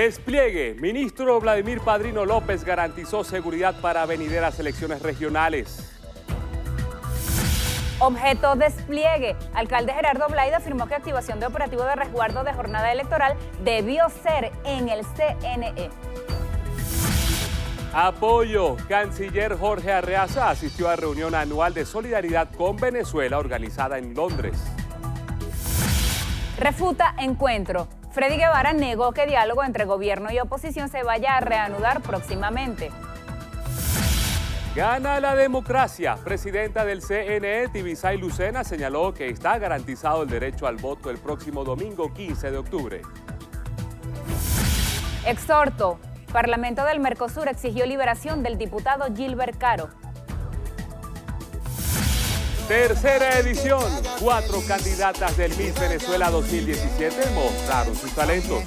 Despliegue. Ministro Vladimir Padrino López garantizó seguridad para venideras elecciones regionales. Objeto despliegue. Alcalde Gerardo Blaida afirmó que activación de operativo de resguardo de jornada electoral debió ser en el CNE. Apoyo. Canciller Jorge Arreaza asistió a reunión anual de solidaridad con Venezuela organizada en Londres. Refuta encuentro. Freddy Guevara negó que diálogo entre gobierno y oposición se vaya a reanudar próximamente. Gana la democracia. Presidenta del CNE, Tibisay Lucena, señaló que está garantizado el derecho al voto el próximo domingo 15 de octubre. Exhorto. Parlamento del Mercosur exigió liberación del diputado Gilbert Caro. Tercera edición. Cuatro candidatas del Miss Venezuela 2017 mostraron sus talentos.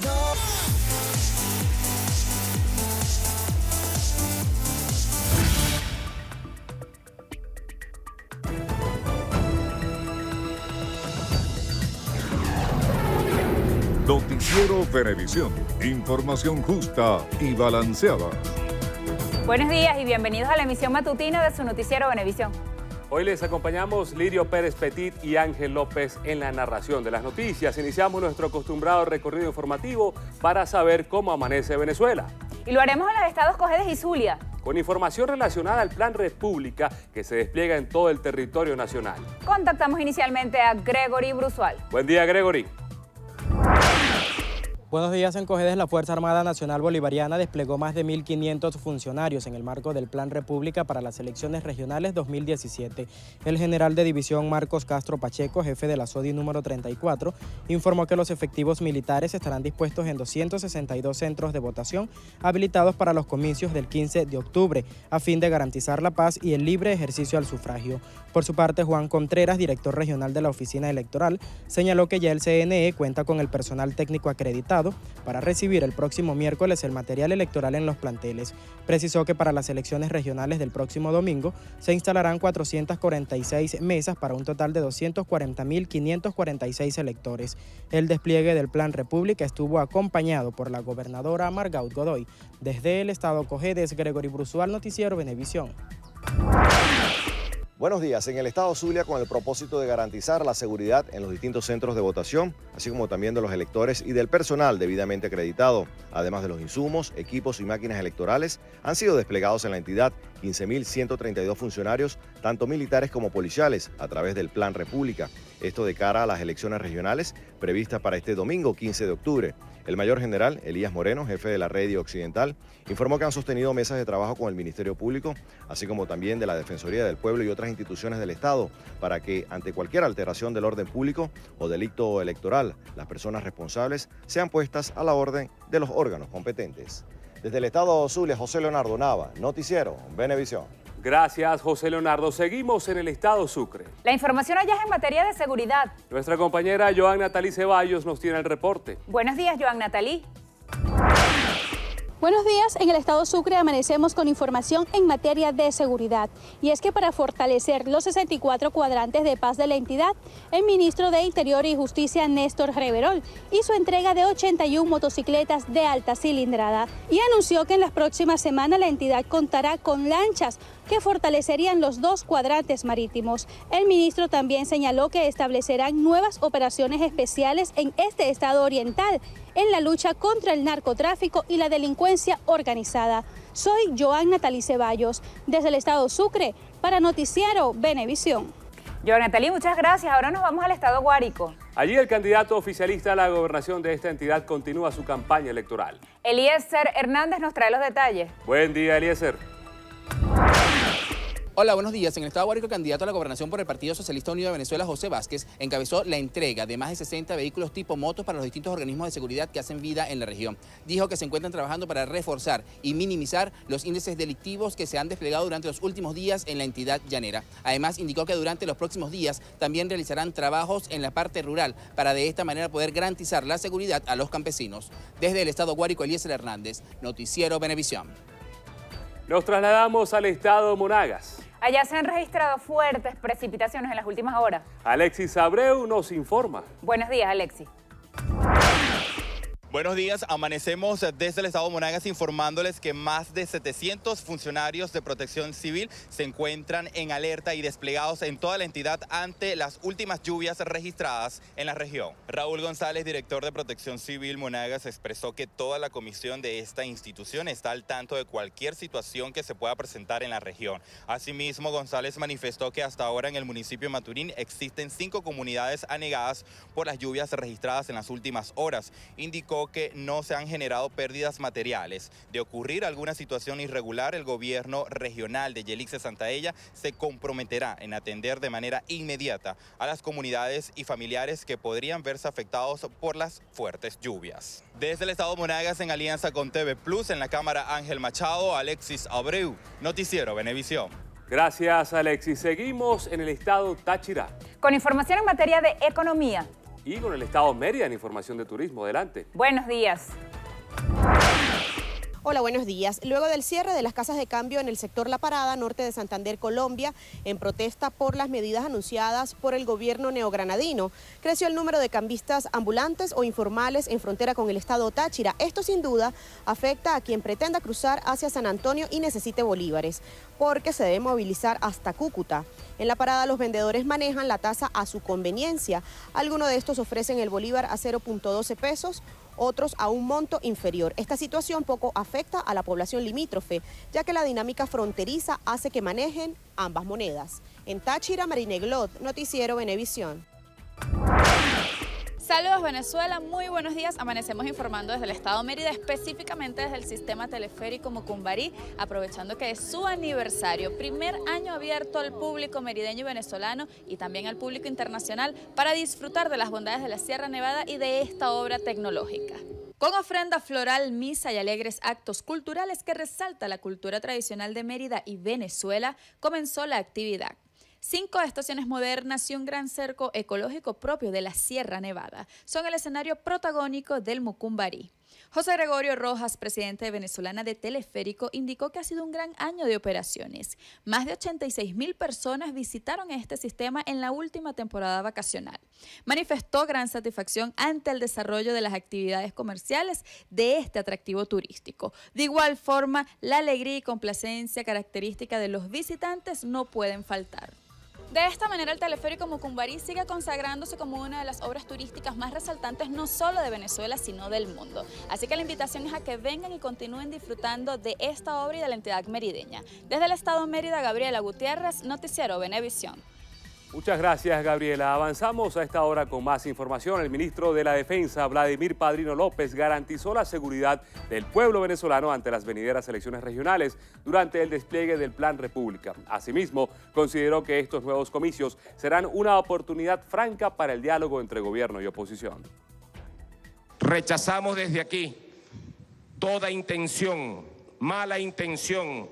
Noticiero Venevisión. Información justa y balanceada. Buenos días y bienvenidos a la emisión matutina de su noticiero Venevisión. Hoy les acompañamos Lirio Pérez Petit y Ángel López en la narración de las noticias. Iniciamos nuestro acostumbrado recorrido informativo para saber cómo amanece Venezuela. Y lo haremos en los estados Cogedes y Zulia. Con información relacionada al Plan República que se despliega en todo el territorio nacional. Contactamos inicialmente a Gregory Brusual. Buen día, Gregory. Buenos días, en la Fuerza Armada Nacional Bolivariana desplegó más de 1.500 funcionarios en el marco del Plan República para las elecciones regionales 2017. El general de división Marcos Castro Pacheco, jefe de la SODI número 34, informó que los efectivos militares estarán dispuestos en 262 centros de votación habilitados para los comicios del 15 de octubre, a fin de garantizar la paz y el libre ejercicio al sufragio. Por su parte, Juan Contreras, director regional de la Oficina Electoral, señaló que ya el CNE cuenta con el personal técnico acreditado para recibir el próximo miércoles el material electoral en los planteles. Precisó que para las elecciones regionales del próximo domingo se instalarán 446 mesas para un total de 240.546 electores. El despliegue del Plan República estuvo acompañado por la gobernadora Margaut Godoy. Desde el Estado Cogedes, Gregory Brusual, Noticiero Venevisión. Buenos días. En el Estado Zulia, con el propósito de garantizar la seguridad en los distintos centros de votación, así como también de los electores y del personal debidamente acreditado, además de los insumos, equipos y máquinas electorales, han sido desplegados en la entidad 15.132 funcionarios, tanto militares como policiales, a través del Plan República. Esto de cara a las elecciones regionales previstas para este domingo 15 de octubre. El mayor general Elías Moreno, jefe de la red occidental, informó que han sostenido mesas de trabajo con el Ministerio Público, así como también de la Defensoría del Pueblo y otras instituciones del Estado, para que ante cualquier alteración del orden público o delito electoral, las personas responsables sean puestas a la orden de los órganos competentes. Desde el Estado de Zulia, José Leonardo Nava, Noticiero, Venevisión. Gracias, José Leonardo. Seguimos en el estado Sucre. La información allá es en materia de seguridad. Nuestra compañera Joan Natalí Ceballos nos tiene el reporte. Buenos días, Joan Natalí. Buenos días, en el estado Sucre amanecemos con información en materia de seguridad y es que para fortalecer los 64 cuadrantes de paz de la entidad, el ministro de Interior y Justicia Néstor Reverol hizo entrega de 81 motocicletas de alta cilindrada y anunció que en las próximas semanas la entidad contará con lanchas que fortalecerían los dos cuadrantes marítimos. El ministro también señaló que establecerán nuevas operaciones especiales en este estado oriental en la lucha contra el narcotráfico y la delincuencia organizada. Soy Joan Talí Ceballos, desde el estado Sucre, para Noticiero Benevisión. Joan Natalí, muchas gracias. Ahora nos vamos al estado Guárico. Allí el candidato oficialista a la gobernación de esta entidad continúa su campaña electoral. Eliezer Hernández nos trae los detalles. Buen día, Eliezer. Hola, buenos días. En el estado Guárico, el candidato a la gobernación por el Partido Socialista Unido de Venezuela, José Vázquez, encabezó la entrega de más de 60 vehículos tipo motos para los distintos organismos de seguridad que hacen vida en la región. Dijo que se encuentran trabajando para reforzar y minimizar los índices delictivos que se han desplegado durante los últimos días en la entidad llanera. Además, indicó que durante los próximos días también realizarán trabajos en la parte rural para de esta manera poder garantizar la seguridad a los campesinos. Desde el estado Guárico, Eliezer Hernández, Noticiero Benevisión. Nos trasladamos al estado Monagas. Allá se han registrado fuertes precipitaciones en las últimas horas. Alexis Abreu nos informa. Buenos días, Alexis. Buenos días, amanecemos desde el Estado de Monagas informándoles que más de 700 funcionarios de protección civil se encuentran en alerta y desplegados en toda la entidad ante las últimas lluvias registradas en la región. Raúl González, director de protección civil Monagas, expresó que toda la comisión de esta institución está al tanto de cualquier situación que se pueda presentar en la región. Asimismo, González manifestó que hasta ahora en el municipio de Maturín existen cinco comunidades anegadas por las lluvias registradas en las últimas horas. Indicó que no se han generado pérdidas materiales. De ocurrir alguna situación irregular, el gobierno regional de Yelixe Santaella se comprometerá en atender de manera inmediata a las comunidades y familiares que podrían verse afectados por las fuertes lluvias. Desde el estado de Monagas, en alianza con TV Plus, en la cámara Ángel Machado, Alexis Abreu, Noticiero Venevisión. Gracias, Alexis. Seguimos en el estado Táchira. Con información en materia de economía y con el Estado Mérida en información de turismo. Adelante. Buenos días. Hola, buenos días. Luego del cierre de las casas de cambio en el sector La Parada, norte de Santander, Colombia, en protesta por las medidas anunciadas por el gobierno neogranadino, creció el número de cambistas ambulantes o informales en frontera con el estado Táchira. Esto sin duda afecta a quien pretenda cruzar hacia San Antonio y necesite bolívares, porque se debe movilizar hasta Cúcuta. En La Parada los vendedores manejan la tasa a su conveniencia. Algunos de estos ofrecen el bolívar a 0.12 pesos, otros a un monto inferior. Esta situación poco afecta a la población limítrofe, ya que la dinámica fronteriza hace que manejen ambas monedas. En Táchira, Marineglot, Noticiero Venevisión. Saludos Venezuela, muy buenos días. Amanecemos informando desde el estado Mérida, específicamente desde el sistema teleférico Mucumbarí, aprovechando que es su aniversario, primer año abierto al público merideño y venezolano y también al público internacional para disfrutar de las bondades de la Sierra Nevada y de esta obra tecnológica. Con ofrenda floral, misa y alegres actos culturales que resalta la cultura tradicional de Mérida y Venezuela, comenzó la actividad. Cinco estaciones modernas y un gran cerco ecológico propio de la Sierra Nevada son el escenario protagónico del Mucumbarí. José Gregorio Rojas, presidente venezolana de Teleférico, indicó que ha sido un gran año de operaciones. Más de 86 mil personas visitaron este sistema en la última temporada vacacional. Manifestó gran satisfacción ante el desarrollo de las actividades comerciales de este atractivo turístico. De igual forma, la alegría y complacencia característica de los visitantes no pueden faltar. De esta manera, el teleférico Mucumbarí sigue consagrándose como una de las obras turísticas más resaltantes no solo de Venezuela, sino del mundo. Así que la invitación es a que vengan y continúen disfrutando de esta obra y de la entidad merideña. Desde el Estado Mérida, Gabriela Gutiérrez, Noticiero Venevisión. Muchas gracias, Gabriela. Avanzamos a esta hora con más información. El ministro de la Defensa, Vladimir Padrino López, garantizó la seguridad del pueblo venezolano ante las venideras elecciones regionales durante el despliegue del Plan República. Asimismo, consideró que estos nuevos comicios serán una oportunidad franca para el diálogo entre gobierno y oposición. Rechazamos desde aquí toda intención, mala intención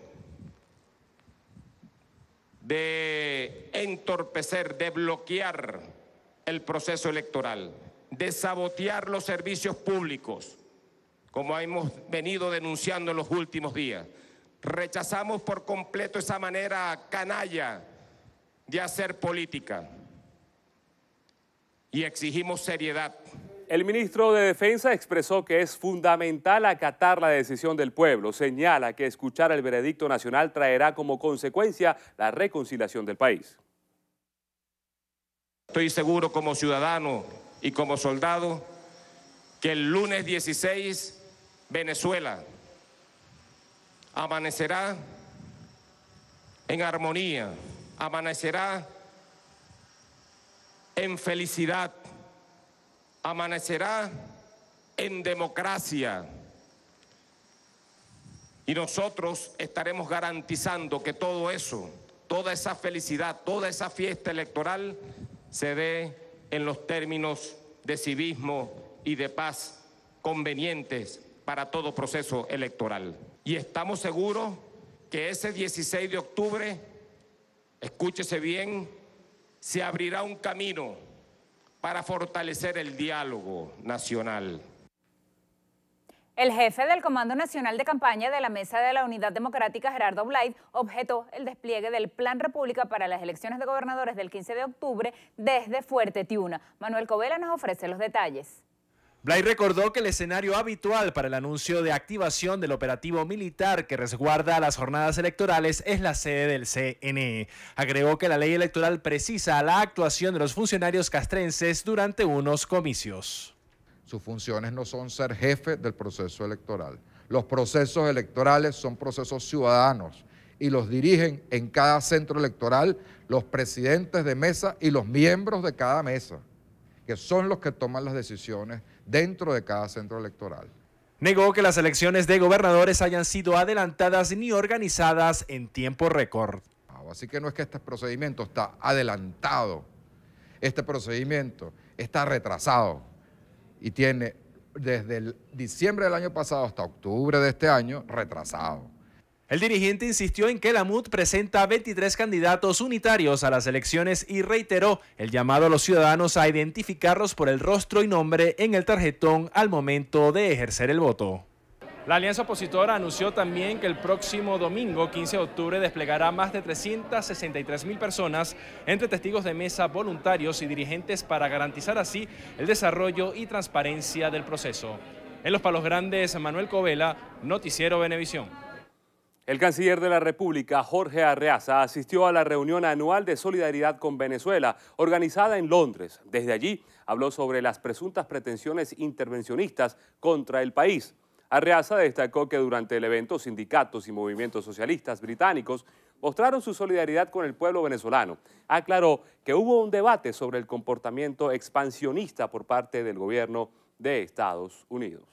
de entorpecer, de bloquear el proceso electoral, de sabotear los servicios públicos, como hemos venido denunciando en los últimos días. Rechazamos por completo esa manera canalla de hacer política y exigimos seriedad. El ministro de Defensa expresó que es fundamental acatar la decisión del pueblo. Señala que escuchar el veredicto nacional traerá como consecuencia la reconciliación del país. Estoy seguro como ciudadano y como soldado que el lunes 16 Venezuela amanecerá en armonía, amanecerá en felicidad amanecerá en democracia. Y nosotros estaremos garantizando que todo eso, toda esa felicidad, toda esa fiesta electoral se dé en los términos de civismo y de paz convenientes para todo proceso electoral. Y estamos seguros que ese 16 de octubre, escúchese bien, se abrirá un camino para fortalecer el diálogo nacional. El jefe del Comando Nacional de Campaña de la Mesa de la Unidad Democrática, Gerardo Blight, objetó el despliegue del Plan República para las elecciones de gobernadores del 15 de octubre desde Fuerte Tiuna. Manuel Covela nos ofrece los detalles. Blay recordó que el escenario habitual para el anuncio de activación del operativo militar que resguarda las jornadas electorales es la sede del CNE. Agregó que la ley electoral precisa la actuación de los funcionarios castrenses durante unos comicios. Sus funciones no son ser jefe del proceso electoral. Los procesos electorales son procesos ciudadanos y los dirigen en cada centro electoral los presidentes de mesa y los miembros de cada mesa, que son los que toman las decisiones dentro de cada centro electoral. Negó que las elecciones de gobernadores hayan sido adelantadas ni organizadas en tiempo récord. Ah, así que no es que este procedimiento está adelantado, este procedimiento está retrasado y tiene desde diciembre del año pasado hasta octubre de este año retrasado. El dirigente insistió en que la MUD presenta 23 candidatos unitarios a las elecciones y reiteró el llamado a los ciudadanos a identificarlos por el rostro y nombre en el tarjetón al momento de ejercer el voto. La Alianza Opositora anunció también que el próximo domingo, 15 de octubre, desplegará más de 363 mil personas entre testigos de mesa, voluntarios y dirigentes para garantizar así el desarrollo y transparencia del proceso. En Los Palos Grandes, Manuel Covela, Noticiero Venevisión. El canciller de la República, Jorge Arreaza, asistió a la reunión anual de solidaridad con Venezuela, organizada en Londres. Desde allí habló sobre las presuntas pretensiones intervencionistas contra el país. Arreaza destacó que durante el evento sindicatos y movimientos socialistas británicos mostraron su solidaridad con el pueblo venezolano. Aclaró que hubo un debate sobre el comportamiento expansionista por parte del gobierno de Estados Unidos.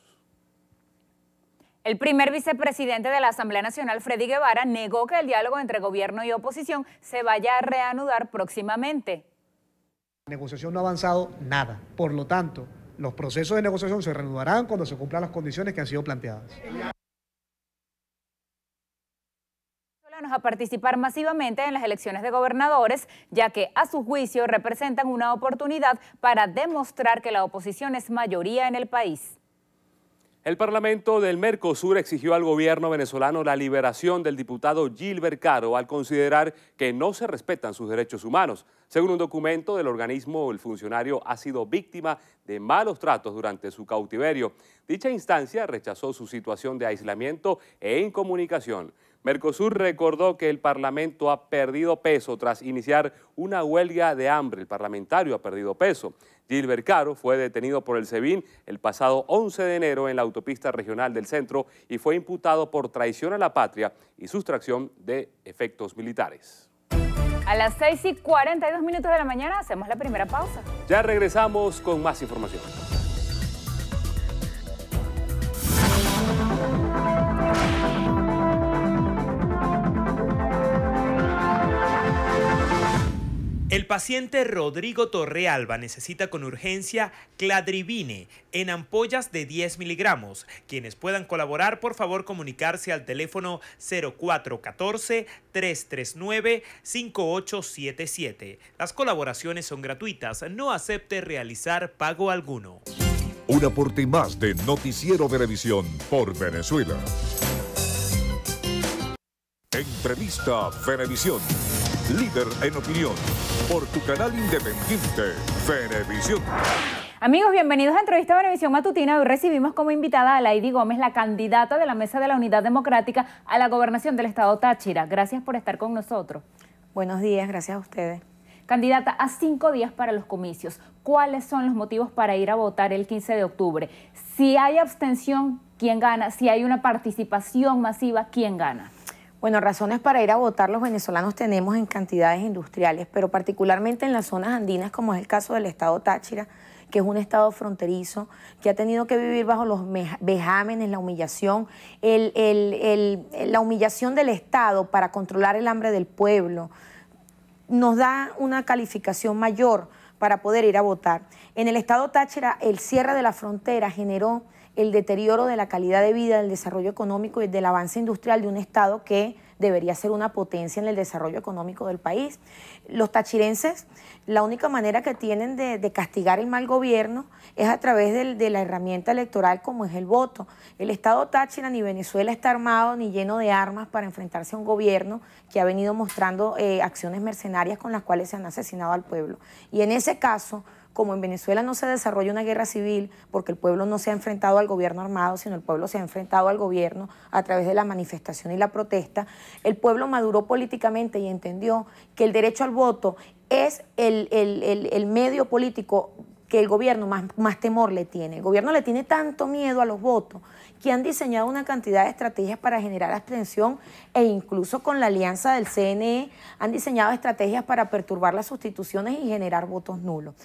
El primer vicepresidente de la Asamblea Nacional, Freddy Guevara, negó que el diálogo entre gobierno y oposición se vaya a reanudar próximamente. La negociación no ha avanzado nada. Por lo tanto, los procesos de negociación se reanudarán cuando se cumplan las condiciones que han sido planteadas. a participar masivamente en las elecciones de gobernadores, ya que a su juicio representan una oportunidad para demostrar que la oposición es mayoría en el país. El Parlamento del Mercosur exigió al gobierno venezolano la liberación del diputado Gilbert Caro al considerar que no se respetan sus derechos humanos. Según un documento del organismo, el funcionario ha sido víctima de malos tratos durante su cautiverio. Dicha instancia rechazó su situación de aislamiento e incomunicación. Mercosur recordó que el Parlamento ha perdido peso tras iniciar una huelga de hambre. El parlamentario ha perdido peso. Gilbert Caro fue detenido por el SEBIN el pasado 11 de enero en la autopista regional del centro y fue imputado por traición a la patria y sustracción de efectos militares. A las 6 y 42 minutos de la mañana hacemos la primera pausa. Ya regresamos con más información. El paciente Rodrigo Torrealba necesita con urgencia cladribine en ampollas de 10 miligramos. Quienes puedan colaborar, por favor, comunicarse al teléfono 0414-339-5877. Las colaboraciones son gratuitas, no acepte realizar pago alguno. Un aporte más de Noticiero Televisión por Venezuela. Entrevista Venevisión líder en opinión, por tu canal independiente, Ferevisión. Amigos, bienvenidos a Entrevista a Venevisión Matutina. Hoy recibimos como invitada a Lady Gómez, la candidata de la Mesa de la Unidad Democrática a la gobernación del Estado Táchira. Gracias por estar con nosotros. Buenos días, gracias a ustedes. Candidata, a cinco días para los comicios, ¿cuáles son los motivos para ir a votar el 15 de octubre? Si hay abstención, ¿quién gana? Si hay una participación masiva, ¿quién gana? Bueno, razones para ir a votar los venezolanos tenemos en cantidades industriales, pero particularmente en las zonas andinas, como es el caso del estado Táchira, que es un estado fronterizo, que ha tenido que vivir bajo los vejámenes, la humillación, la humillación del Estado para controlar el hambre del pueblo, nos da una calificación mayor para poder ir a votar. En el estado Táchira, el cierre de la frontera generó el deterioro de la calidad de vida, del desarrollo económico y del avance industrial de un Estado que debería ser una potencia en el desarrollo económico del país. Los tachirenses, la única manera que tienen de, castigar el mal gobierno es a través de, la herramienta electoral como es el voto. El Estado Táchira ni Venezuela está armado ni lleno de armas para enfrentarse a un gobierno que ha venido mostrando eh, acciones mercenarias con las cuales se han asesinado al pueblo. Y en ese caso, como en Venezuela no se desarrolla una guerra civil porque el pueblo no se ha enfrentado al gobierno armado, sino el pueblo se ha enfrentado al gobierno a través de la manifestación y la protesta, el pueblo maduró políticamente y entendió que el derecho al voto es el, medio político que el gobierno más, más temor le tiene. El gobierno le tiene tanto miedo a los votos que han diseñado una cantidad de estrategias para generar abstención e incluso con la alianza del CNE han diseñado estrategias para perturbar las sustituciones y generar votos nulos.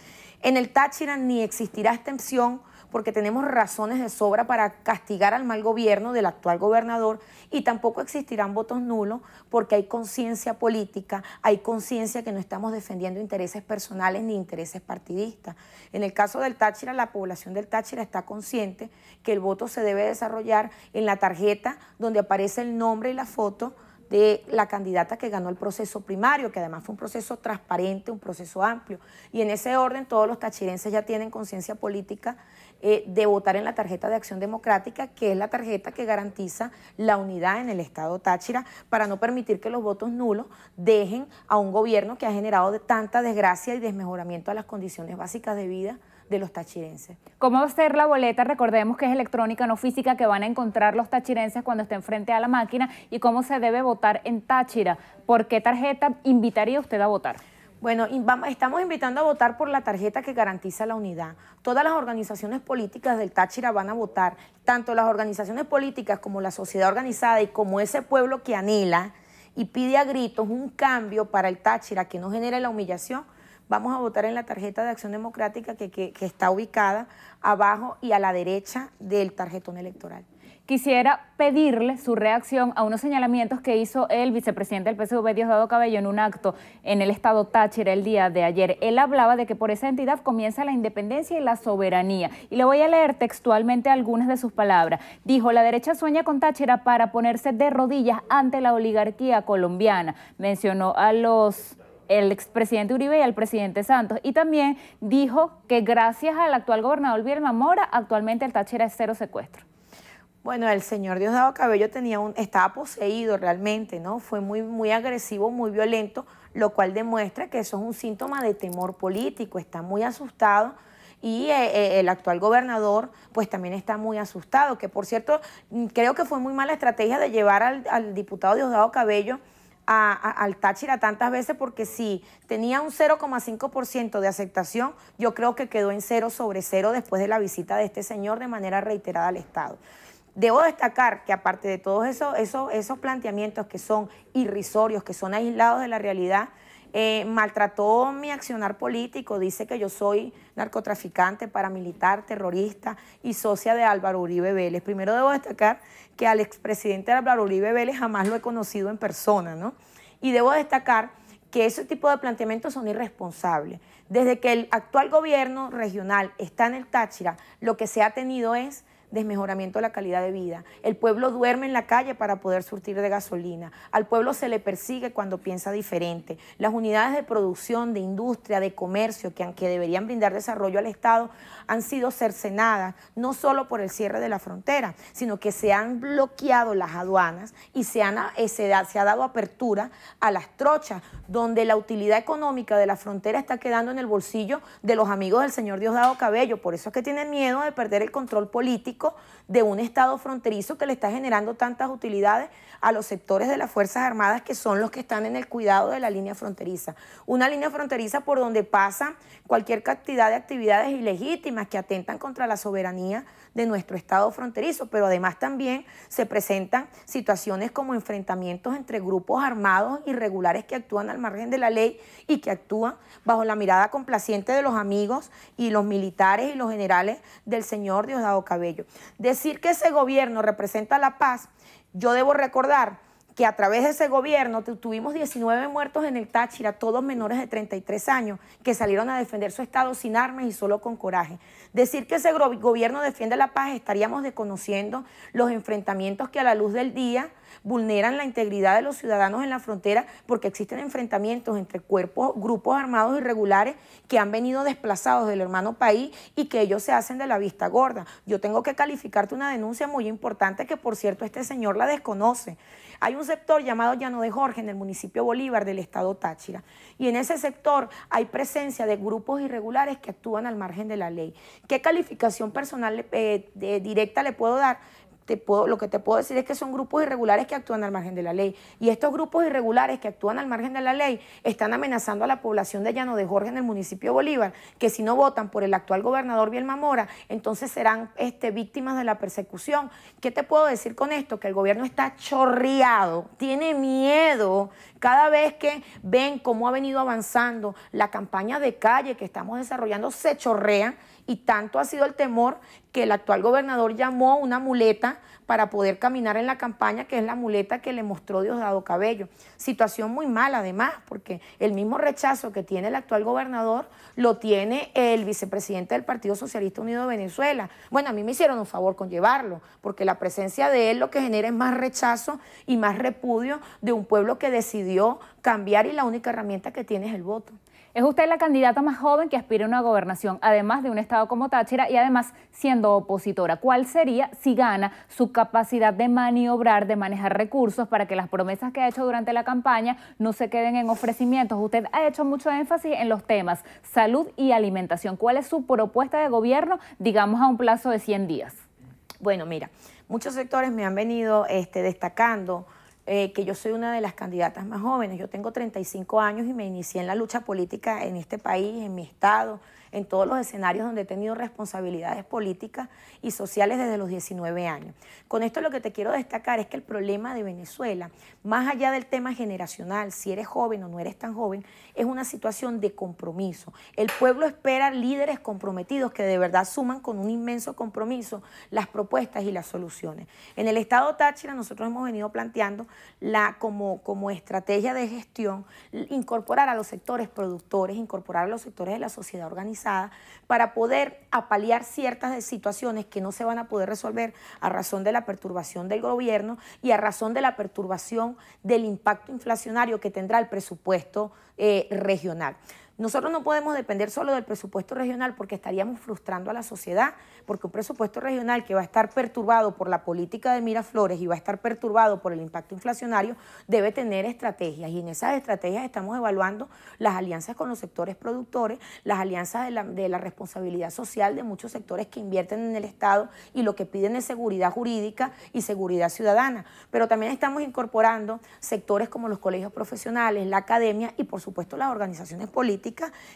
En el Táchira ni existirá abstención porque tenemos razones de sobra para castigar al mal gobierno del actual gobernador y tampoco existirán votos nulos porque hay conciencia política, hay conciencia que no estamos defendiendo intereses personales ni intereses partidistas. En el caso del Táchira, la población del Táchira está consciente que el voto se debe desarrollar en la tarjeta donde aparece el nombre y la foto de la candidata que ganó el proceso primario, que además fue un proceso transparente, un proceso amplio. Y en ese orden todos los tachirenses ya tienen conciencia política eh, de votar en la tarjeta de acción democrática, que es la tarjeta que garantiza la unidad en el Estado Táchira para no permitir que los votos nulos dejen a un gobierno que ha generado de tanta desgracia y desmejoramiento a las condiciones básicas de vida de los tachirenses. ¿Cómo va a ser la boleta? Recordemos que es electrónica, no física, que van a encontrar los tachirenses cuando estén frente a la máquina y cómo se debe votar en Táchira. ¿Por qué tarjeta invitaría usted a votar? Bueno, estamos invitando a votar por la tarjeta que garantiza la unidad. Todas las organizaciones políticas del Táchira van a votar, tanto las organizaciones políticas como la sociedad organizada y como ese pueblo que anhela y pide a gritos un cambio para el Táchira que no genere la humillación. Vamos a votar en la tarjeta de acción democrática que, que está ubicada abajo y a la derecha del tarjetón electoral. Quisiera pedirle su reacción a unos señalamientos que hizo el vicepresidente del PSV, Diosdado Cabello, en un acto en el estado Táchira el día de ayer. Él hablaba de que por esa entidad comienza la independencia y la soberanía. Y le voy a leer textualmente algunas de sus palabras. Dijo, la derecha sueña con Táchira para ponerse de rodillas ante la oligarquía colombiana. Mencionó a los el expresidente Uribe y al presidente Santos. Y también dijo que gracias al actual gobernador Vilma Mora, actualmente el Táchira es cero secuestro. Bueno, el señor Diosdado Cabello tenía un, estaba poseído realmente, ¿no? Fue muy, muy agresivo, muy violento, lo cual demuestra que eso es un síntoma de temor político, está muy asustado y eh, eh, el actual gobernador pues también está muy asustado, que por cierto mm, creo que fue muy mala estrategia de llevar al, diputado Diosdado Cabello al Táchira tantas veces porque si tenía un 0,5% de aceptación, yo creo que quedó en 0 sobre 0 después de la visita de este señor de manera reiterada al Estado. Debo destacar que aparte de todos esos, esos planteamientos que son irrisorios, que son aislados de la realidad, eh, maltrató mi accionar político, dice que yo soy narcotraficante, paramilitar, terrorista y socia de Álvaro Uribe Vélez. Primero debo destacar que al expresidente Álvaro Uribe Vélez jamás lo he conocido en persona, ¿no? Y debo destacar que ese tipo de planteamientos son irresponsables. Desde que el actual gobierno regional está en el Táchira, lo que se ha tenido es desmejoramiento de la calidad de vida. El pueblo duerme en la calle para poder surtir de gasolina. Al pueblo se le persigue cuando piensa diferente. Las unidades de producción, de industria, de comercio, que aunque deberían brindar desarrollo al Estado, han sido cercenadas, no solo por el cierre de la frontera, sino que se han bloqueado las aduanas y se, eh, se, ha dado apertura a las trochas, donde la utilidad económica de la frontera está quedando en el bolsillo de los amigos del señor Diosdado Cabello. Por eso es que tienen miedo de perder el control político de un Estado fronterizo que le está generando tantas utilidades a los sectores de las Fuerzas Armadas que son los que están en el cuidado de la línea fronteriza. Una línea fronteriza por donde pasa cualquier cantidad de actividades ilegítimas que atentan contra la soberanía de nuestro estado fronterizo, pero además también se presentan situaciones como enfrentamientos entre grupos armados irregulares que actúan al margen de la ley y que actúan bajo la mirada complaciente de los amigos y los militares y los generales del señor Diosdado Cabello. Decir que ese gobierno representa la paz, yo debo recordar que a través de ese gobierno tuvimos 19 muertos en el Táchira, todos menores de 33 años, que salieron a defender su Estado sin armas y solo con coraje. Decir que ese gobierno defiende la paz, estaríamos desconociendo los enfrentamientos que a la luz del día vulneran la integridad de los ciudadanos en la frontera porque existen enfrentamientos entre cuerpos, grupos armados irregulares que han venido desplazados del hermano país y que ellos se hacen de la vista gorda. Yo tengo que calificarte una denuncia muy importante que por cierto este señor la desconoce. Hay un sector llamado Llano de Jorge en el municipio Bolívar del estado Táchira y en ese sector hay presencia de grupos irregulares que actúan al margen de la ley. ¿Qué calificación personal eh, directa le puedo dar? puedo, lo que te puedo decir es que son grupos irregulares que actúan al margen de la ley. Y estos grupos irregulares que actúan al margen de la ley están amenazando a la población de Llano de Jorge en el municipio de Bolívar, que si no votan por el actual gobernador Bielma Mora, entonces serán este, víctimas de la persecución. ¿Qué te puedo decir con esto? Que el gobierno está chorreado, tiene miedo cada vez que ven cómo ha venido avanzando la campaña de calle que estamos desarrollando, se chorrea y tanto ha sido el temor que el actual gobernador llamó una muleta para poder caminar en la campaña, que es la muleta que le mostró Diosdado Cabello. Situación muy mala además, porque el mismo rechazo que tiene el actual gobernador lo tiene el vicepresidente del Partido Socialista Unido de Venezuela. Bueno, a mí me hicieron un favor con llevarlo, porque la presencia de él lo que genera es más rechazo y más repudio de un pueblo que decidió cambiar y la única herramienta que tiene es el voto. Es usted la candidata más joven que aspira a una gobernación, además de un estado como Táchira y además siendo opositora. ¿Cuál sería, si gana, su capacidad de maniobrar, de manejar recursos para que las promesas que ha hecho durante la campaña no se queden en ofrecimientos? Usted ha hecho mucho énfasis en los temas salud y alimentación. ¿Cuál es su propuesta de gobierno, digamos, a un plazo de 100 días? Bueno, mira, muchos sectores me han venido este, destacando eh, que yo soy una de las candidatas más jóvenes. Yo tengo 35 años y me inicié en la lucha política en este país, en mi estado, en todos los escenarios donde he tenido responsabilidades políticas y sociales desde los 19 años. Con esto lo que te quiero destacar es que el problema de Venezuela, más allá del tema generacional, si eres joven o no eres tan joven, es una situación de compromiso. El pueblo espera líderes comprometidos que de verdad suman con un inmenso compromiso las propuestas y las soluciones. En el estado Táchira nosotros hemos venido planteando la, como, como estrategia de gestión incorporar a los sectores productores, incorporar a los sectores de la sociedad organizada para poder apalear ciertas situaciones que no se van a poder resolver a razón de la perturbación del gobierno y a razón de la perturbación del impacto inflacionario que tendrá el presupuesto eh, regional. Nosotros no podemos depender solo del presupuesto regional porque estaríamos frustrando a la sociedad, porque un presupuesto regional que va a estar perturbado por la política de Miraflores y va a estar perturbado por el impacto inflacionario, debe tener estrategias. Y en esas estrategias estamos evaluando las alianzas con los sectores productores, las alianzas de la, de la responsabilidad social de muchos sectores que invierten en el Estado y lo que piden es seguridad jurídica y seguridad ciudadana. Pero también estamos incorporando sectores como los colegios profesionales, la academia y por supuesto las organizaciones políticas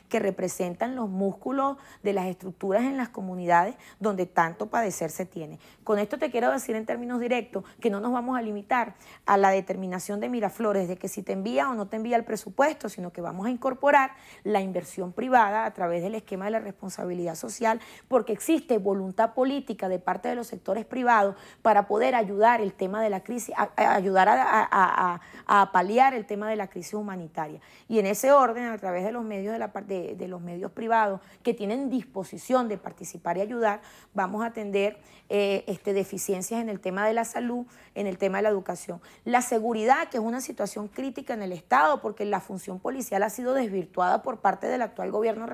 que representan los músculos de las estructuras en las comunidades donde tanto padecer se tiene. Con esto te quiero decir en términos directos que no nos vamos a limitar a la determinación de Miraflores de que si te envía o no te envía el presupuesto, sino que vamos a incorporar la inversión privada a través del esquema de la responsabilidad social, porque existe voluntad política de parte de los sectores privados para poder ayudar el tema de la crisis, a, ayudar a, paliar el tema de la crisis humanitaria. Y en ese orden, a través de los medios, de, los medios privados que tienen disposición de participar y ayudar, vamos a atender eh, este, deficiencias en el tema de la salud, en el tema de la educación. La seguridad, que es una situación crítica en el Estado, porque la función policial ha sido desvirtuada por parte del actual gobierno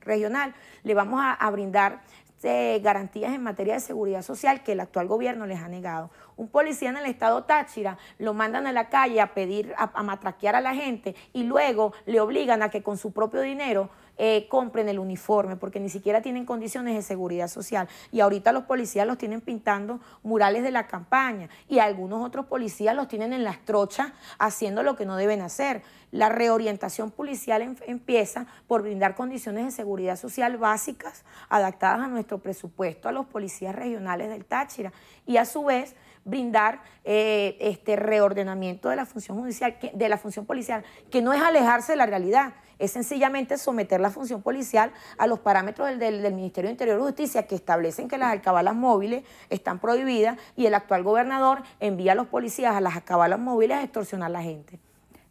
regional Le vamos a, brindar ...de este, garantías en materia de seguridad social que el actual gobierno les ha negado. Un policía en el estado Táchira lo mandan a la calle a pedir, a, a matraquear a la gente y luego le obligan a que con su propio dinero eh, compren el uniforme, porque ni siquiera tienen condiciones de seguridad social. Y ahorita los policías los tienen pintando murales de la campaña y algunos otros policías los tienen en las trochas haciendo lo que no deben hacer. La reorientación policial empieza por brindar condiciones de seguridad social básicas adaptadas a nuestro presupuesto a los policías regionales del Táchira y a su vez brindar eh, este reordenamiento de la función judicial, de la función policial, que no es alejarse de la realidad, es sencillamente someter la función policial a los parámetros del, Ministerio de Interior y Justicia que establecen que las alcabalas móviles están prohibidas y el actual gobernador envía a los policías a las alcabalas móviles a extorsionar a la gente.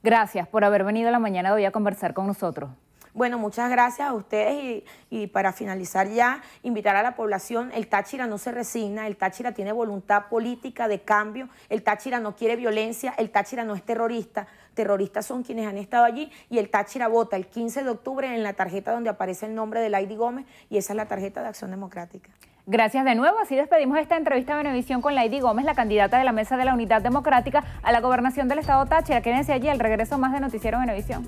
Gracias por haber venido a la mañana de hoy a conversar con nosotros. Bueno, muchas gracias a ustedes y, y, para finalizar ya, invitar a la población, el Táchira no se resigna, el Táchira tiene voluntad política de cambio, el Táchira no quiere violencia, el Táchira no es terrorista, terroristas son quienes han estado allí y el Táchira vota el 15 de octubre en la tarjeta donde aparece el nombre de Lady Gómez y esa es la tarjeta de Acción Democrática. Gracias de nuevo. Así despedimos esta entrevista de Benevisión con Lady Gómez, la candidata de la Mesa de la Unidad Democrática a la gobernación del Estado Táchira. Quédense allí al regreso más de Noticiero Benevisión.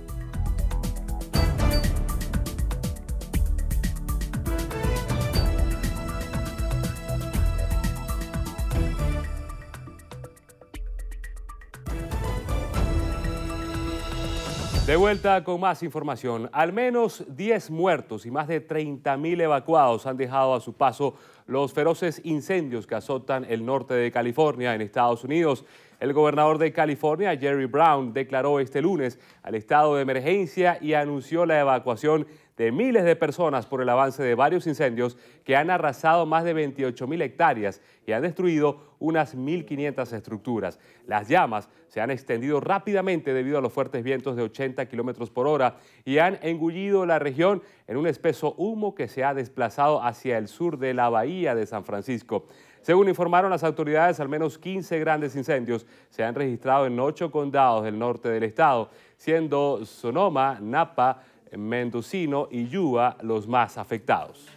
De vuelta con más información. Al menos 10 muertos y más de 30.000 evacuados han dejado a su paso los feroces incendios que azotan el norte de California en Estados Unidos. El gobernador de California, Jerry Brown, declaró este lunes al estado de emergencia y anunció la evacuación de miles de personas por el avance de varios incendios que han arrasado más de 28.000 mil hectáreas y han destruido unas 1.500 estructuras. Las llamas se han extendido rápidamente debido a los fuertes vientos de 80 kilómetros por hora y han engullido la región en un espeso humo que se ha desplazado hacia el sur de la bahía de San Francisco. Según informaron las autoridades, al menos 15 grandes incendios se han registrado en ocho condados del norte del estado, siendo Sonoma, Napa, Mendocino y Yuba los más afectados.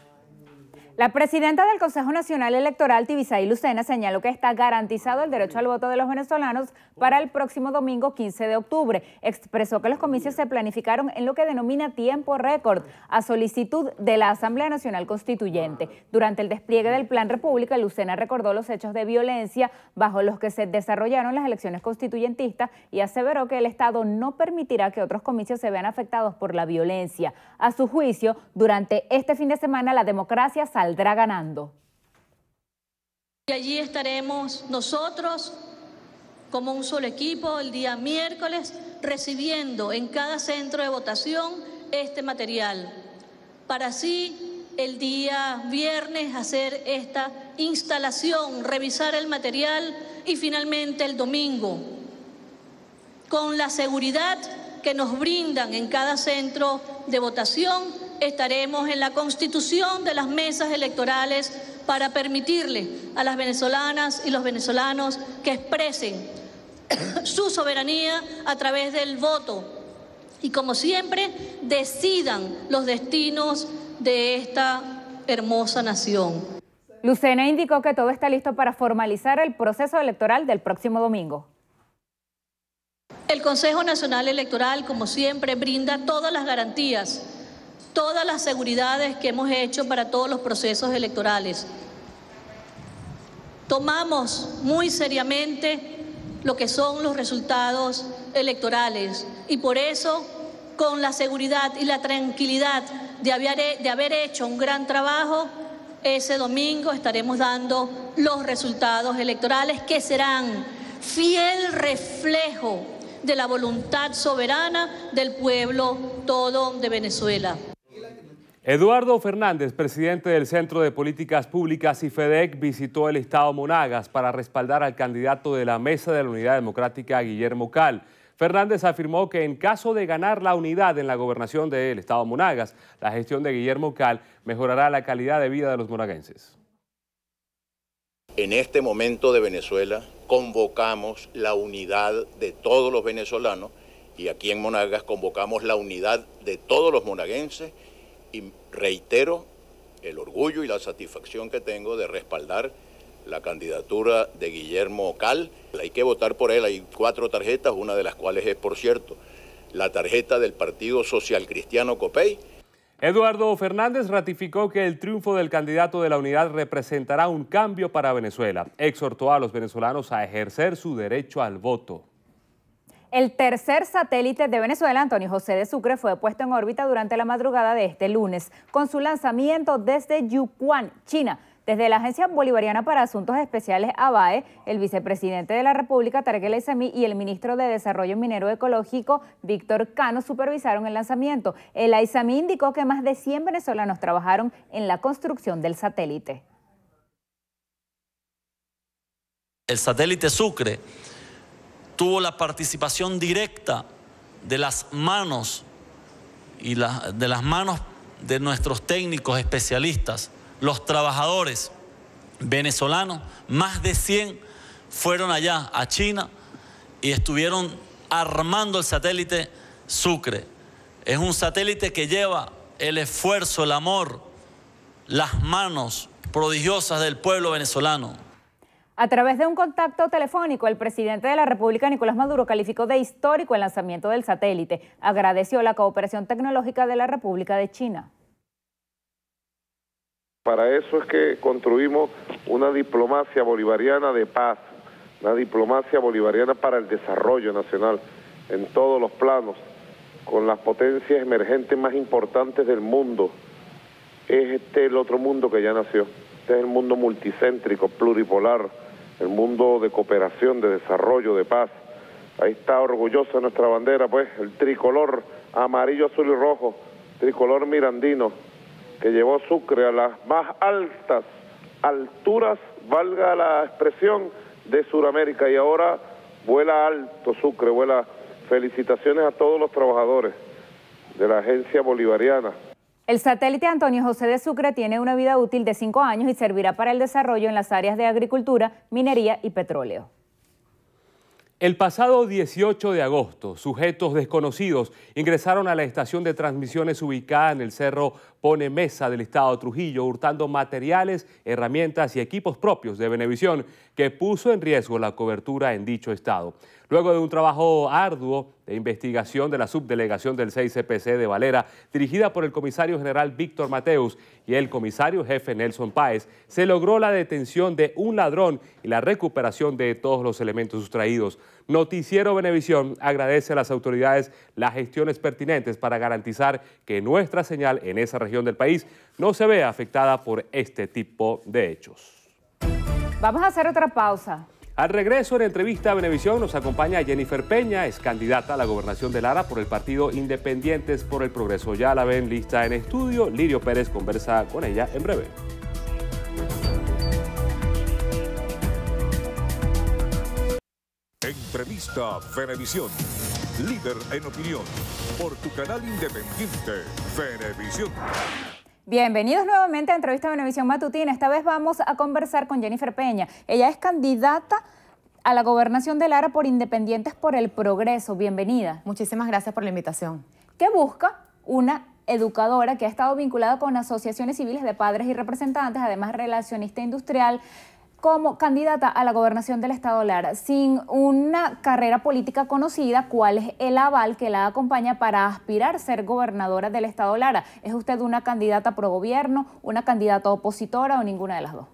La presidenta del Consejo Nacional Electoral, Tibisay Lucena, señaló que está garantizado el derecho al voto de los venezolanos para el próximo domingo 15 de octubre. Expresó que los comicios se planificaron en lo que denomina tiempo récord, a solicitud de la Asamblea Nacional Constituyente. Durante el despliegue del Plan República, Lucena recordó los hechos de violencia bajo los que se desarrollaron las elecciones constituyentistas y aseveró que el Estado no permitirá que otros comicios se vean afectados por la violencia. A su juicio, durante este fin de semana, la democracia salió saldrá ganando. Y allí estaremos nosotros como un solo equipo el día miércoles recibiendo en cada centro de votación este material para así el día viernes hacer esta instalación, revisar el material y finalmente el domingo con la seguridad que nos brindan en cada centro de votación estaremos en la constitución de las mesas electorales para permitirle a las venezolanas y los venezolanos que expresen su soberanía a través del voto y, como siempre, decidan los destinos de esta hermosa nación. Lucena indicó que todo está listo para formalizar el proceso electoral del próximo domingo. El Consejo Nacional Electoral, como siempre, brinda todas las garantías todas las seguridades que hemos hecho para todos los procesos electorales. Tomamos muy seriamente lo que son los resultados electorales y por eso con la seguridad y la tranquilidad de haber, hecho un gran trabajo, ese domingo estaremos dando los resultados electorales que serán fiel reflejo de la voluntad soberana del pueblo todo de Venezuela. Eduardo Fernández, presidente del Centro de Políticas Públicas y FEDEC, visitó el estado Monagas para respaldar al candidato de la Mesa de la Unidad Democrática, Guillermo Cal. Fernández afirmó que en caso de ganar la unidad en la gobernación del estado Monagas, la gestión de Guillermo Cal mejorará la calidad de vida de los monaguenses. En este momento de Venezuela convocamos la unidad de todos los venezolanos y aquí en Monagas convocamos la unidad de todos los monaguenses y reitero el orgullo y la satisfacción que tengo de respaldar la candidatura de Guillermo Cal. Hay que votar por él, hay cuatro tarjetas, una de las cuales es, por cierto, la tarjeta del Partido Social Cristiano Copey. Eduardo Fernández ratificó que el triunfo del candidato de la unidad representará un cambio para Venezuela. Exhortó a los venezolanos a ejercer su derecho al voto. El tercer satélite de Venezuela, Antonio José de Sucre, fue puesto en órbita durante la madrugada de este lunes, con su lanzamiento desde Yuquan, China. Desde la Agencia Bolivariana para Asuntos Especiales ABAE, el vicepresidente de la República, Tarek El y el ministro de Desarrollo Minero Ecológico, Víctor Cano, supervisaron el lanzamiento. El AISAMI indicó que más de 100 venezolanos trabajaron en la construcción del satélite. El satélite Sucre tuvo la participación directa de las manos y de las manos de nuestros técnicos especialistas, los trabajadores venezolanos, más de 100 fueron allá a China y estuvieron armando el satélite Sucre. Es un satélite que lleva el esfuerzo, el amor, las manos prodigiosas del pueblo venezolano. A través de un contacto telefónico, el presidente de la República, Nicolás Maduro, calificó de histórico el lanzamiento del satélite. Agradeció la cooperación tecnológica de la República de China. Para eso es que construimos una diplomacia bolivariana de paz, una diplomacia bolivariana para el desarrollo nacional en todos los planos, con las potencias emergentes más importantes del mundo. Es este el otro mundo que ya nació. Este es el mundo multicéntrico, pluripolar, el mundo de cooperación, de desarrollo, de paz. Ahí está orgullosa nuestra bandera, pues, el tricolor amarillo, azul y rojo, tricolor mirandino, que llevó Sucre a las más altas alturas, valga la expresión, de Sudamérica. Y ahora vuela alto Sucre, vuela. Felicitaciones a todos los trabajadores de la Agencia Bolivariana el satélite Antonio José de Sucre tiene una vida útil de 5 años y servirá para el desarrollo en las áreas de agricultura, minería y petróleo. El pasado 18 de agosto, sujetos desconocidos ingresaron a la estación de transmisiones ubicada en el cerro Pone Mesa del Estado Trujillo, hurtando materiales, herramientas y equipos propios de Benevisión, que puso en riesgo la cobertura en dicho estado. Luego de un trabajo arduo de investigación de la subdelegación del 6CPC de Valera, dirigida por el comisario general Víctor Mateus y el comisario jefe Nelson Páez, se logró la detención de un ladrón y la recuperación de todos los elementos sustraídos. Noticiero Benevisión agradece a las autoridades las gestiones pertinentes para garantizar que nuestra señal en esa región del país no se vea afectada por este tipo de hechos. Vamos a hacer otra pausa. Al regreso en entrevista a Benevisión nos acompaña Jennifer Peña, es candidata a la gobernación de Lara por el partido Independientes por el Progreso. Ya la ven lista en estudio. Lirio Pérez conversa con ella en breve. Entrevista Venevisión, líder en opinión, por tu canal independiente, Venevisión. Bienvenidos nuevamente a Entrevista de Venevisión Matutina. Esta vez vamos a conversar con Jennifer Peña. Ella es candidata a la gobernación de Lara por Independientes por el Progreso. Bienvenida. Muchísimas gracias por la invitación. ¿Qué busca una educadora que ha estado vinculada con asociaciones civiles de padres y representantes, además relacionista industrial, como candidata a la gobernación del Estado Lara, sin una carrera política conocida, ¿cuál es el aval que la acompaña para aspirar a ser gobernadora del Estado Lara? ¿Es usted una candidata pro gobierno, una candidata opositora o ninguna de las dos?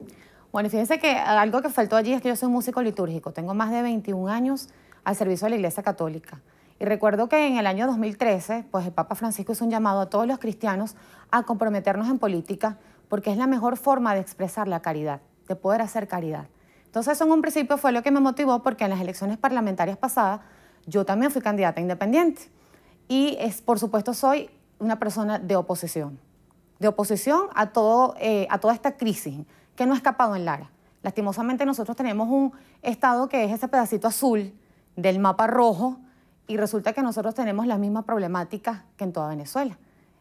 Bueno, fíjense que algo que faltó allí es que yo soy músico litúrgico, tengo más de 21 años al servicio de la Iglesia Católica. Y recuerdo que en el año 2013, pues el Papa Francisco hizo un llamado a todos los cristianos a comprometernos en política porque es la mejor forma de expresar la caridad de poder hacer caridad. Entonces eso en un principio fue lo que me motivó porque en las elecciones parlamentarias pasadas yo también fui candidata independiente y es, por supuesto soy una persona de oposición, de oposición a, todo, eh, a toda esta crisis que no ha escapado en Lara. Lastimosamente nosotros tenemos un estado que es ese pedacito azul del mapa rojo y resulta que nosotros tenemos las mismas problemáticas que en toda Venezuela.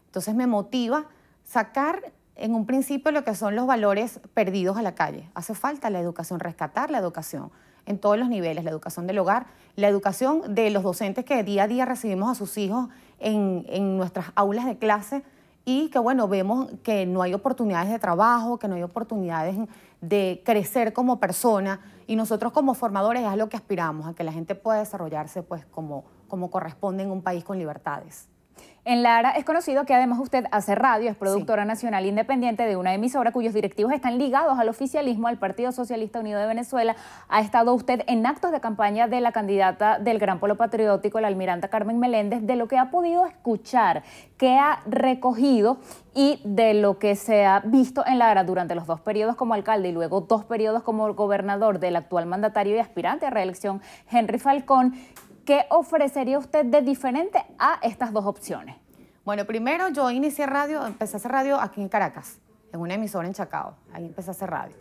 Entonces me motiva sacar en un principio lo que son los valores perdidos a la calle. Hace falta la educación, rescatar la educación en todos los niveles, la educación del hogar, la educación de los docentes que día a día recibimos a sus hijos en, nuestras aulas de clase y que bueno, vemos que no hay oportunidades de trabajo, que no hay oportunidades de crecer como persona y nosotros como formadores es lo que aspiramos, a que la gente pueda desarrollarse pues como corresponde en un país con libertades. En Lara es conocido que además usted hace radio, es productora nacional independiente de una emisora cuyos directivos están ligados al oficialismo, al Partido Socialista Unido de Venezuela. Ha estado usted en actos de campaña de la candidata del Gran Polo Patriótico, la almiranta Carmen Meléndez, de lo que ha podido escuchar, que ha recogido y de lo que se ha visto en Lara durante los dos periodos como alcalde y luego dos periodos como gobernador del actual mandatario y aspirante a reelección, Henry Falcón. ¿Qué ofrecería usted de diferente a estas dos opciones? Bueno, primero yo inicié radio, empecé a hacer radio aquí en Caracas, en una emisora en Chacao. Ahí empecé a hacer radio.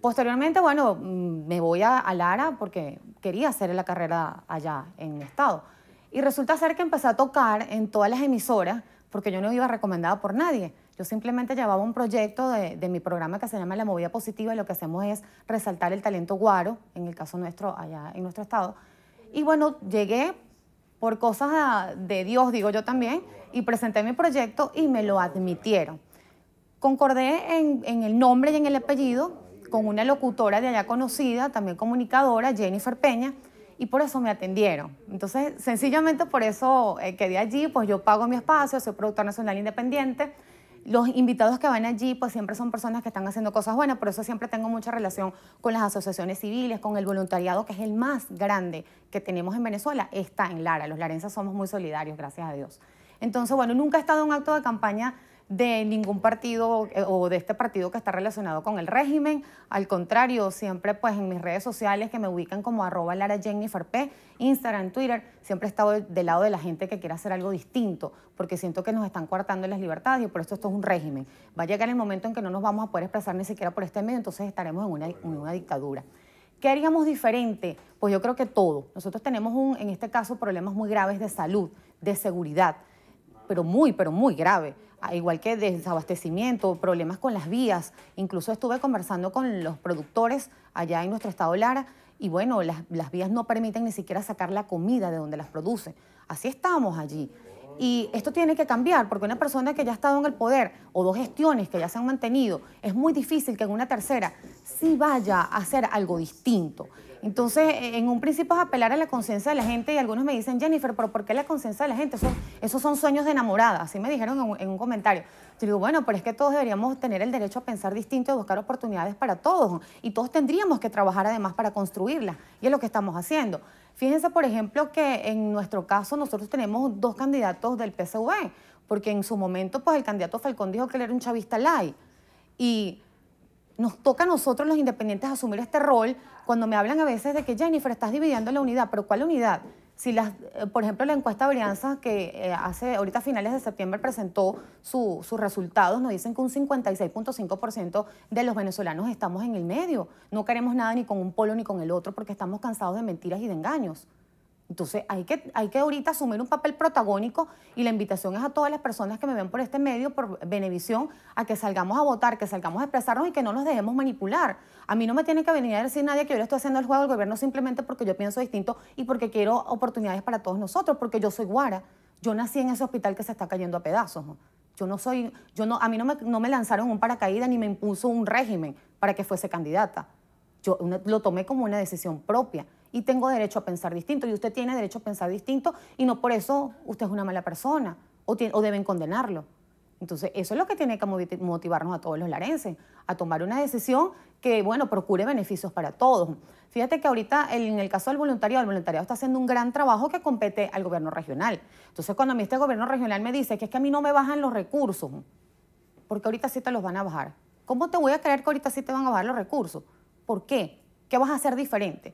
Posteriormente, bueno, mm, me voy a, Lara porque quería hacer la carrera allá en el estado. Y resulta ser que empecé a tocar en todas las emisoras porque yo no iba recomendada por nadie. Yo simplemente llevaba un proyecto de, de, mi programa que se llama La Movida Positiva y lo que hacemos es resaltar el talento guaro, en el caso nuestro, allá en nuestro estado. Y bueno, llegué, por cosas de Dios, digo yo también, y presenté mi proyecto y me lo admitieron. Concordé en, el nombre y en el apellido con una locutora de allá conocida, también comunicadora, Jennifer Peña, y por eso me atendieron. Entonces, sencillamente por eso eh, quedé allí, pues yo pago mi espacio, soy productora nacional independiente, los invitados que van allí, pues siempre son personas que están haciendo cosas buenas, por eso siempre tengo mucha relación con las asociaciones civiles, con el voluntariado, que es el más grande que tenemos en Venezuela, está en Lara. Los Larenses somos muy solidarios, gracias a Dios. Entonces, bueno, nunca he estado en un acto de campaña de ningún partido eh, o de este partido que está relacionado con el régimen. Al contrario, siempre pues en mis redes sociales que me ubican como arroba Lara Jennifer P, Instagram, Twitter, siempre he estado del lado de la gente que quiere hacer algo distinto, porque siento que nos están coartando las libertades y por esto esto es un régimen. Va a llegar el momento en que no nos vamos a poder expresar ni siquiera por este medio, entonces estaremos en una, una dictadura. ¿Qué haríamos diferente? Pues yo creo que todo. Nosotros tenemos, un, en este caso, problemas muy graves de salud, de seguridad, pero muy, pero muy grave. Ah, igual que desabastecimiento, problemas con las vías. Incluso estuve conversando con los productores allá en nuestro estado Lara y bueno, las, vías no permiten ni siquiera sacar la comida de donde las produce. Así estamos allí. Y esto tiene que cambiar, porque una persona que ya ha estado en el poder o dos gestiones que ya se han mantenido, es muy difícil que en una tercera sí vaya a hacer algo distinto. Entonces, e, en un principio es apelar a la conciencia de la gente y algunos me dicen, Jennifer, pero ¿por qué la conciencia de la gente? esos son sueños de enamorada, así me dijeron en un, comentario. Yo digo, bueno, pero es que todos deberíamos tener el derecho a pensar distinto y buscar oportunidades para todos. Y todos tendríamos que trabajar además para construirla. Y es lo que estamos haciendo. Fíjense, por ejemplo, que en nuestro caso nosotros tenemos dos candidatos del PSV, porque en su momento pues el candidato Falcón dijo que él era un chavista light. Y nos toca a nosotros los independientes asumir este rol cuando me hablan a veces de que Jennifer, estás dividiendo la unidad, pero ¿cuál unidad? Si las, eh, por ejemplo, la encuesta Brianza que eh, hace ahorita finales de septiembre presentó sus resultados, nos dicen que un 56.5% de los venezolanos estamos en el medio. No queremos nada ni con un polo ni con el otro porque estamos cansados de mentiras y de engaños. Entonces hay que, hay que ahorita asumir un papel protagónico y la invitación es a todas las personas que me ven por este medio, por Benevisión, a que salgamos a votar, que salgamos a expresarnos y que no nos dejemos manipular. A mí no me tiene que venir a decir nadie que yo le estoy haciendo el juego del gobierno simplemente porque yo pienso distinto y porque quiero oportunidades para todos nosotros, porque yo soy guara. Yo nací en ese hospital que se está cayendo a pedazos. Yo no soy, yo no, a mí no me, lanzaron un paracaídas ni me impuso un régimen para que fuese candidata. Yo lo tomé como una decisión propia y tengo derecho a pensar distinto y usted tiene derecho a pensar distinto y no por eso usted es una mala persona o, deben condenarlo. Entonces, eso es lo que tiene que motivarnos a todos los larenses, a tomar una decisión que, bueno, procure beneficios para todos. Fíjate que ahorita, en el caso del voluntariado, el voluntariado está haciendo un gran trabajo que compete al gobierno regional. Entonces, cuando a mí este gobierno regional me dice que es que a mí no me bajan los recursos, porque ahorita sí te los van a bajar. ¿Cómo te voy a creer que ahorita sí te van a bajar los recursos? ¿Por qué? ¿Qué vas a hacer diferente?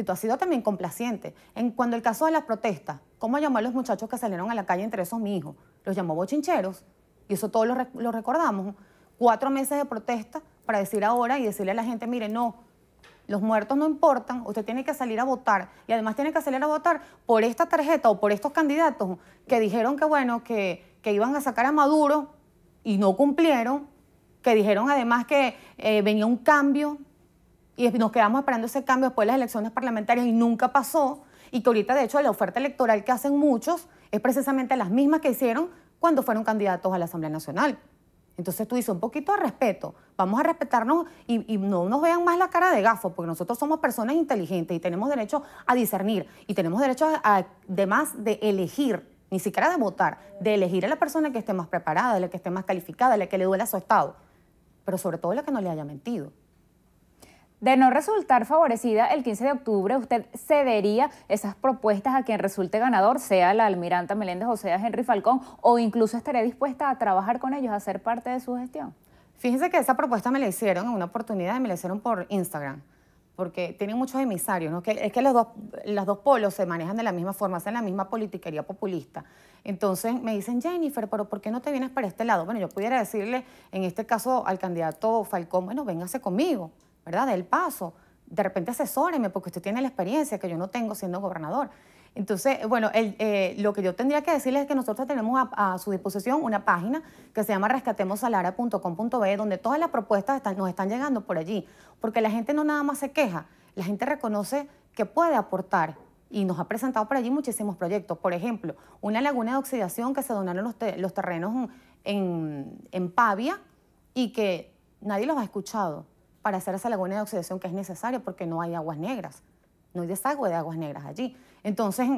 si tú has sido también complaciente. En cuando el caso de las protestas, ¿cómo llamó a los muchachos que salieron a la calle entre esos mi hijo? Los llamó bochincheros, y eso todos lo, recordamos. Cuatro meses de protesta para decir ahora y decirle a la gente, mire, no, los muertos no importan, usted tiene que salir a votar y además tiene que salir a votar por esta tarjeta o por estos candidatos que dijeron que bueno, que, iban a sacar a Maduro y no cumplieron, que dijeron además que eh, venía un cambio y nos quedamos esperando ese cambio después de las elecciones parlamentarias y nunca pasó, y que ahorita de hecho la oferta electoral que hacen muchos es precisamente las mismas que hicieron cuando fueron candidatos a la Asamblea Nacional. Entonces tú dices un poquito de respeto, vamos a respetarnos y, no nos vean más la cara de gafo, porque nosotros somos personas inteligentes y tenemos derecho a discernir y tenemos derecho además de elegir, ni siquiera de votar, de elegir a la persona que esté más preparada, la que esté más calificada, la que le duela a su estado, pero sobre todo la que no le haya mentido. De no resultar favorecida el 15 de octubre, usted cedería esas propuestas a quien resulte ganador, sea la almiranta Meléndez o sea Henry Falcón, o incluso estaría dispuesta a trabajar con ellos, a ser parte de su gestión. Fíjense que esa propuesta me la hicieron en una oportunidad y me la hicieron por Instagram, porque tienen muchos emisarios, ¿no? es que los dos, los dos polos se manejan de la misma forma, hacen la misma politiquería populista. Entonces me dicen, Jennifer, pero ¿por qué no te vienes para este lado? Bueno, yo pudiera decirle, en este caso, al candidato Falcón, bueno, véngase conmigo ¿verdad? Del paso. De repente asesóreme porque usted tiene la experiencia que yo no tengo siendo gobernador. Entonces, bueno, eh, lo que yo tendría que decirles es que nosotros tenemos a, su disposición una página que se llama rescatemosalara.com.be, donde todas las propuestas nos están llegando por allí, porque la gente no nada más se queja, la gente reconoce que puede aportar y nos ha presentado por allí muchísimos proyectos. Por ejemplo, una laguna de oxidación que se donaron los, terrenos en Pavia y que nadie los ha escuchado para hacer esa laguna de oxidación que es necesaria porque no hay aguas negras, no hay desagüe de aguas negras allí. Entonces,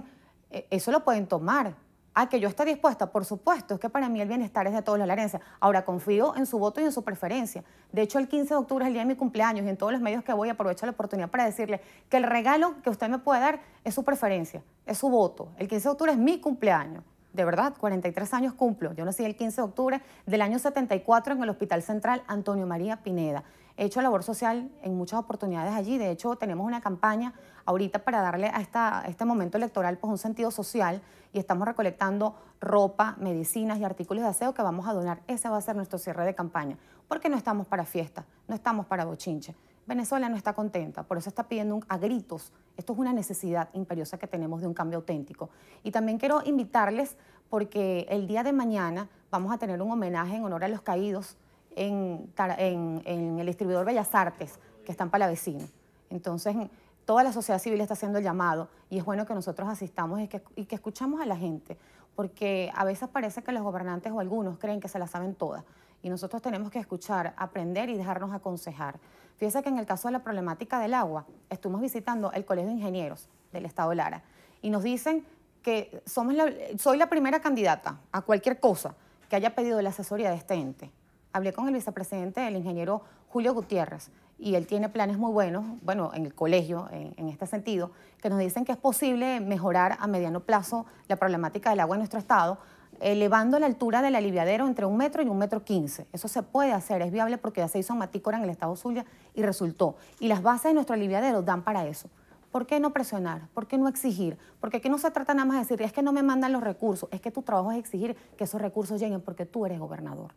eh, eso lo pueden tomar. A ah, que yo esté dispuesta, por supuesto, es que para mí el bienestar es de todos los larense. Ahora confío en su voto y en su preferencia. De hecho, el 15 de octubre es el día de mi cumpleaños y en todos los medios que voy aprovecho la oportunidad para decirle que el regalo que usted me puede dar es su preferencia, es su voto. El 15 de octubre es mi cumpleaños. De verdad, 43 años cumplo. Yo nací el 15 de octubre del año 74 en el Hospital Central Antonio María Pineda. He hecho labor social en muchas oportunidades allí. De hecho, tenemos una campaña ahorita para darle a, esta, este momento electoral pues, un sentido social y estamos recolectando ropa, medicinas y artículos de aseo que vamos a donar. Ese va a ser nuestro cierre de campaña. Porque no estamos para fiesta, no estamos para bochinche. Venezuela no está contenta, por eso está pidiendo a gritos. Esto es una necesidad imperiosa que tenemos de un cambio auténtico. Y también quiero invitarles porque el día de mañana vamos a tener un homenaje en honor a los caídos en, el distribuidor Bellas Artes, que está la vecina. Entonces, toda la sociedad civil está haciendo el llamado y es bueno que nosotros asistamos y que, escuchamos a la gente, porque a veces parece que los gobernantes o algunos creen que se la saben todas y nosotros tenemos que escuchar, aprender y dejarnos aconsejar. Fíjese que en el caso de la problemática del agua, estuvimos visitando el Colegio de Ingenieros del Estado Lara y nos dicen que somos soy la primera candidata a cualquier cosa que haya pedido la asesoría de este ente hablé con el vicepresidente, el ingeniero Julio Gutiérrez, y él tiene planes muy buenos, bueno, en el colegio, en, este sentido, que nos dicen que es posible mejorar a mediano plazo la problemática del agua en nuestro estado, elevando la altura del aliviadero entre un metro y un metro quince. Eso se puede hacer, es viable porque ya se hizo en Matícora, en el estado Zulia, y resultó. Y las bases de nuestro aliviadero dan para eso. ¿Por qué no presionar? ¿Por qué no exigir? Porque aquí no se trata nada más de decir, es que no me mandan los recursos, es que tu trabajo es exigir que esos recursos lleguen porque tú eres gobernador.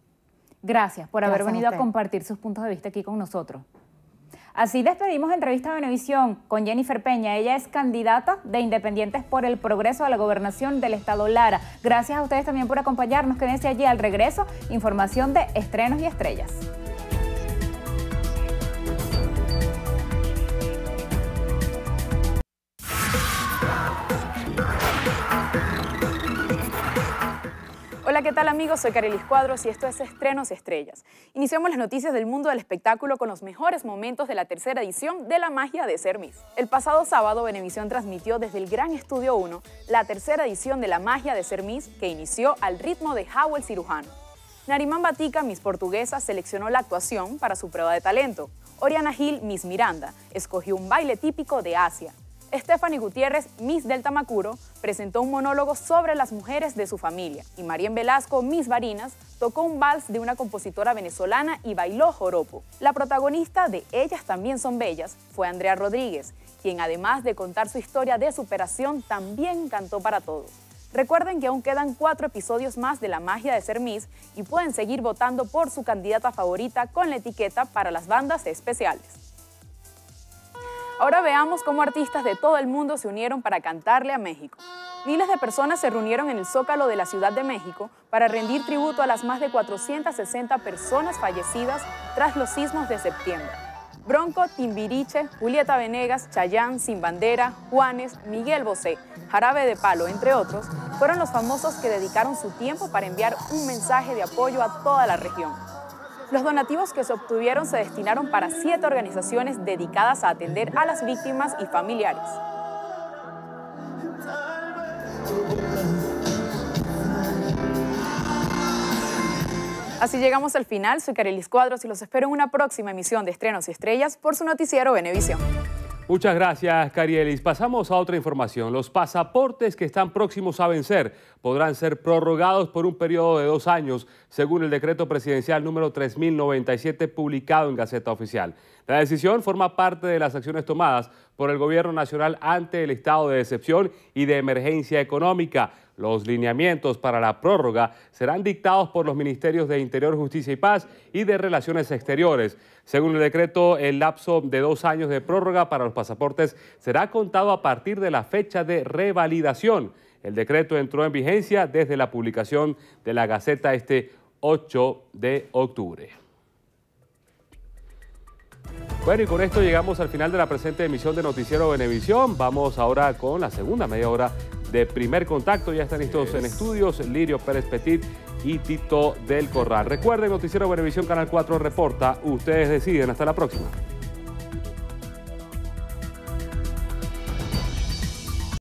Gracias por haber venido a, compartir sus puntos de vista aquí con nosotros. Así despedimos entrevista de Benevisión con Jennifer Peña. Ella es candidata de Independientes por el Progreso a la gobernación del Estado Lara. Gracias a ustedes también por acompañarnos. Quédense allí al regreso. Información de estrenos y estrellas. Hola, ¿qué tal amigos? Soy Carelis Cuadros y esto es Estrenos Estrellas. Iniciamos las noticias del mundo del espectáculo con los mejores momentos de la tercera edición de La Magia de Ser Miss. El pasado sábado, Venevisión transmitió desde el Gran Estudio 1 la tercera edición de La Magia de Ser Miss que inició al ritmo de Howell Cirujano. Narimán Batica, Miss Portuguesa, seleccionó la actuación para su prueba de talento. Oriana Gil, Miss Miranda, escogió un baile típico de Asia. Stephanie Gutiérrez, Miss Delta Macuro, presentó un monólogo sobre las mujeres de su familia y Marien Velasco, Miss Varinas, tocó un vals de una compositora venezolana y bailó joropo. La protagonista de Ellas también son bellas fue Andrea Rodríguez, quien además de contar su historia de superación también cantó para todos. Recuerden que aún quedan cuatro episodios más de la magia de ser Miss y pueden seguir votando por su candidata favorita con la etiqueta para las bandas especiales. Ahora veamos cómo artistas de todo el mundo se unieron para cantarle a México. Miles de personas se reunieron en el Zócalo de la Ciudad de México para rendir tributo a las más de 460 personas fallecidas tras los sismos de septiembre. Bronco, Timbiriche, Julieta Venegas, Chayán, Sin Bandera, Juanes, Miguel Bosé, Jarabe de Palo, entre otros, fueron los famosos que dedicaron su tiempo para enviar un mensaje de apoyo a toda la región. Los donativos que se obtuvieron se destinaron para siete organizaciones dedicadas a atender a las víctimas y familiares. Así llegamos al final. Soy Carelis Cuadros y los espero en una próxima emisión de Estrenos y Estrellas por su noticiero Venevisión. Muchas gracias, Carielis. Pasamos a otra información. Los pasaportes que están próximos a vencer podrán ser prorrogados por un periodo de dos años, según el decreto presidencial número 3097 publicado en Gaceta Oficial. La decisión forma parte de las acciones tomadas por el Gobierno Nacional ante el estado de decepción y de emergencia económica. Los lineamientos para la prórroga serán dictados por los Ministerios de Interior, Justicia y Paz y de Relaciones Exteriores. Según el decreto, el lapso de dos años de prórroga para los pasaportes será contado a partir de la fecha de revalidación. El decreto entró en vigencia desde la publicación de la Gaceta este 8 de octubre. Bueno, y con esto llegamos al final de la presente emisión de Noticiero Venevisión. Vamos ahora con la segunda media hora de primer contacto. Ya están listos en estudios Lirio Pérez Petit y Tito del Corral. Recuerden, Noticiero Buenavisión Canal 4 reporta. Ustedes deciden. Hasta la próxima.